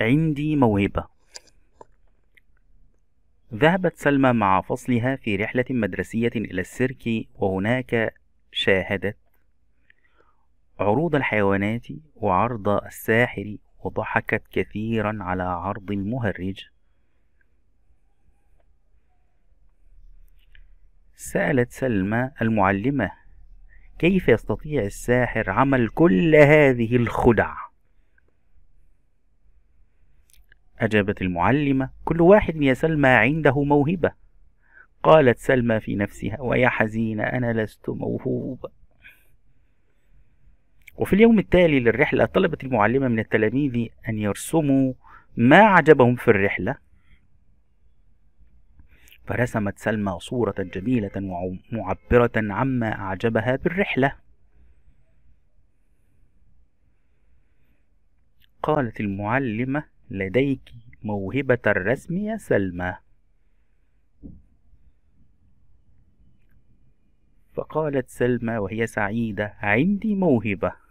عندي موهبة ذهبت سلمى مع فصلها في رحلة مدرسية إلى السيرك وهناك شاهدت عروض الحيوانات وعرض الساحر وضحكت كثيرا على عرض المهرج سألت سلمى المعلمة كيف يستطيع الساحر عمل كل هذه الخدع أجابت المعلمة كل واحد يا سلمى عنده موهبة قالت سلمى في نفسها ويا حزين أنا لست موهوبة وفي اليوم التالي للرحلة طلبت المعلمة من التلاميذ أن يرسموا ما عجبهم في الرحلة فرسمت سلمى صورة جميلة ومعبرة عما أعجبها بالرحلة قالت المعلمة لديك موهبة الرسم يا سلمى فقالت سلمى وهي سعيدة عندي موهبة